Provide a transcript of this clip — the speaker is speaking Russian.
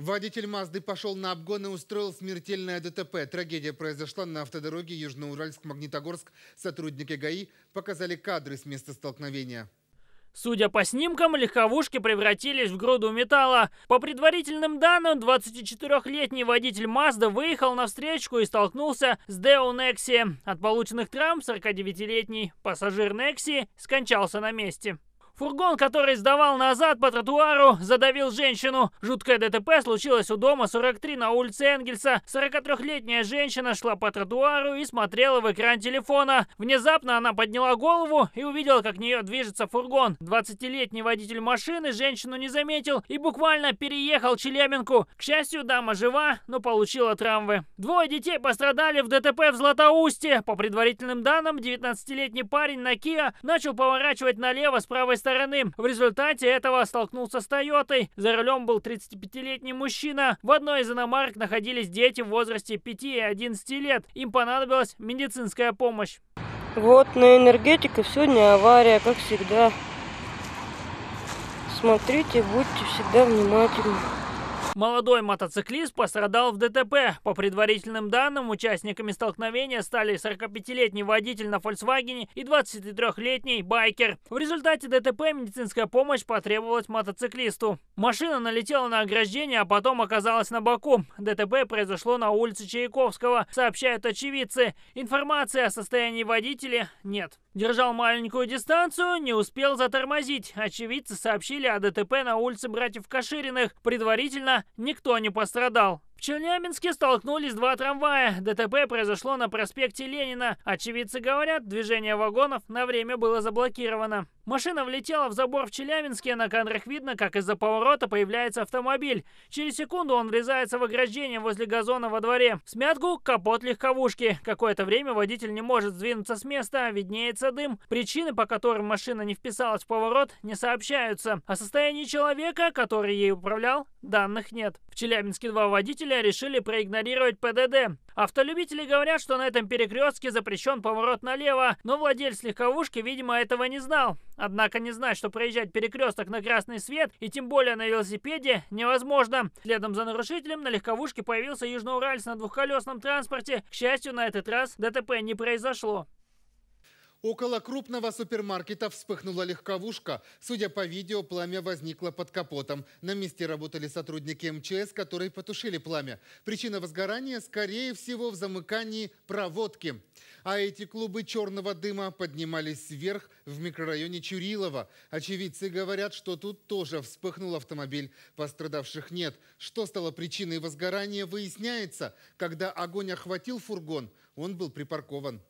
Водитель Мазды пошел на обгон и устроил смертельное ДТП. Трагедия произошла на автодороге Южноуральск-Магнитогорск. Сотрудники ГАИ показали кадры с места столкновения. Судя по снимкам, легковушки превратились в груду металла. По предварительным данным, 24-летний водитель Mazda выехал на встречку и столкнулся с Део Некси. От полученных травм 49-летний пассажир Некси скончался на месте. Фургон, который сдавал назад по тротуару, задавил женщину. Жуткое ДТП случилось у дома 43 на улице Энгельса. 43-летняя женщина шла по тротуару и смотрела в экран телефона. Внезапно она подняла голову и увидела, как в нее движется фургон. 20-летний водитель машины женщину не заметил и буквально переехал Челябинку. К счастью, дама жива, но получила травмы. Двое детей пострадали в ДТП в Златоусте. По предварительным данным, 19-летний парень на Kia начал поворачивать налево с правой стороны стороны. В результате этого столкнулся с Тойотой. За рулем был 35-летний мужчина. В одной из иномарок находились дети в возрасте 5 и 11 лет. Им понадобилась медицинская помощь. Вот на энергетике сегодня авария, как всегда. Смотрите, будьте всегда внимательны. Молодой мотоциклист пострадал в ДТП. По предварительным данным, участниками столкновения стали 45-летний водитель на Volkswagen и 23-летний байкер. В результате ДТП медицинская помощь потребовалась мотоциклисту. Машина налетела на ограждение, а потом оказалась на боку. ДТП произошло на улице Чайковского, сообщают очевидцы. Информации о состоянии водителя нет. Держал маленькую дистанцию, не успел затормозить. Очевидцы сообщили о ДТП на улице братьев Кашириных. Предварительно никто не пострадал. В Челябинске столкнулись два трамвая. ДТП произошло на проспекте Ленина. Очевидцы говорят, движение вагонов на время было заблокировано. Машина влетела в забор в Челябинске. На кадрах видно, как из-за поворота появляется автомобиль. Через секунду он врезается в ограждение возле газона во дворе. В смятку капот легковушки. Какое-то время водитель не может сдвинуться с места, а виднеется дым. Причины, по которым машина не вписалась в поворот, не сообщаются. О состоянии человека, который ей управлял, Данных нет. В Челябинске два водителя решили проигнорировать ПДД. Автолюбители говорят, что на этом перекрестке запрещен поворот налево, но владелец легковушки, видимо, этого не знал. Однако не знать, что проезжать перекресток на красный свет, и тем более на велосипеде, невозможно. Следом за нарушителем на легковушке появился южноуральц на двухколесном транспорте. К счастью, на этот раз ДТП не произошло. Около крупного супермаркета вспыхнула легковушка. Судя по видео, пламя возникло под капотом. На месте работали сотрудники МЧС, которые потушили пламя. Причина возгорания, скорее всего, в замыкании проводки. А эти клубы черного дыма поднимались вверх в микрорайоне Чурилова. Очевидцы говорят, что тут тоже вспыхнул автомобиль. Пострадавших нет. Что стало причиной возгорания, выясняется. Когда огонь охватил фургон, он был припаркован